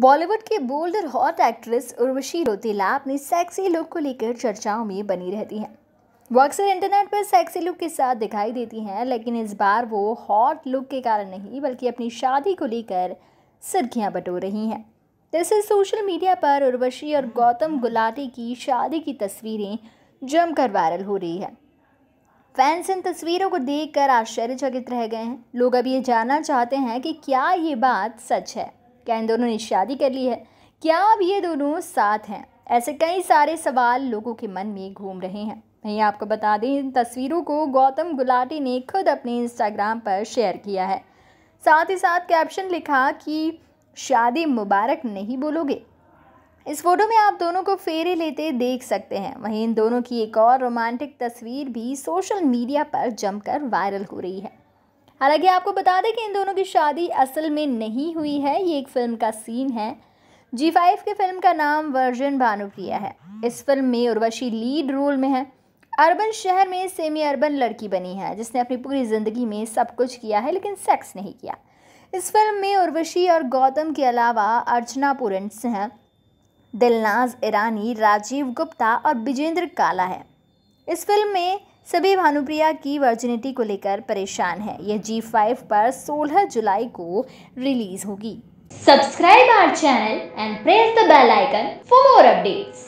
बॉलीवुड के बोल्ड और hot actress Urvashi रोतेला अपनी सेक्सी लुक को लेकर चर्चाओं में बनी रहती हैं वो अक्सर इंटरनेट पर सेक्सी लुक के साथ दिखाई देती हैं लेकिन इस बार वो हॉट लुक के कारण नहीं बल्कि अपनी शादी को लेकर सुर्खियाँ बटोर रही हैं जैसे सोशल मीडिया पर उर्वशी और गौतम गुलाटी की शादी की तस्वीरें जमकर वायरल हो रही है फैंस इन तस्वीरों को देखकर आश्चर्यचकित रह गए हैं लोग अब ये जानना चाहते हैं कि क्या ये बात सच है क्या इन दोनों ने शादी कर ली है क्या अब ये दोनों साथ हैं ऐसे कई सारे सवाल लोगों के मन में घूम रहे हैं वहीं आपको बता दें इन तस्वीरों को गौतम गुलाटी ने खुद अपने इंस्टाग्राम पर शेयर किया है साथ ही साथ कैप्शन लिखा कि शादी मुबारक नहीं बोलोगे इस फोटो में आप दोनों को फेरे लेते देख सकते हैं वहीं इन दोनों की एक और रोमांटिक तस्वीर भी सोशल मीडिया पर जमकर वायरल हो रही है हालांकि आपको बता दें कि इन दोनों की शादी असल में नहीं हुई है ये एक फ़िल्म का सीन है जी फाइव के फ़िल्म का नाम वर्जन भानुप्रिया है इस फिल्म में उर्वशी लीड रोल में है अर्बन शहर में सेमी अर्बन लड़की बनी है जिसने अपनी पूरी ज़िंदगी में सब कुछ किया है लेकिन सेक्स नहीं किया इस फिल्म में उर्वशी और गौतम के अलावा अर्चना पुरंस हैं दिलनाज ईरानी राजीव गुप्ता और विजेंद्र काला है इस फिल्म में सभी भानुप्रिया की वर्जिनिटी को लेकर परेशान है यह जी फाइव पर 16 जुलाई को रिलीज होगी subscribe our channel and press the bell icon for more updates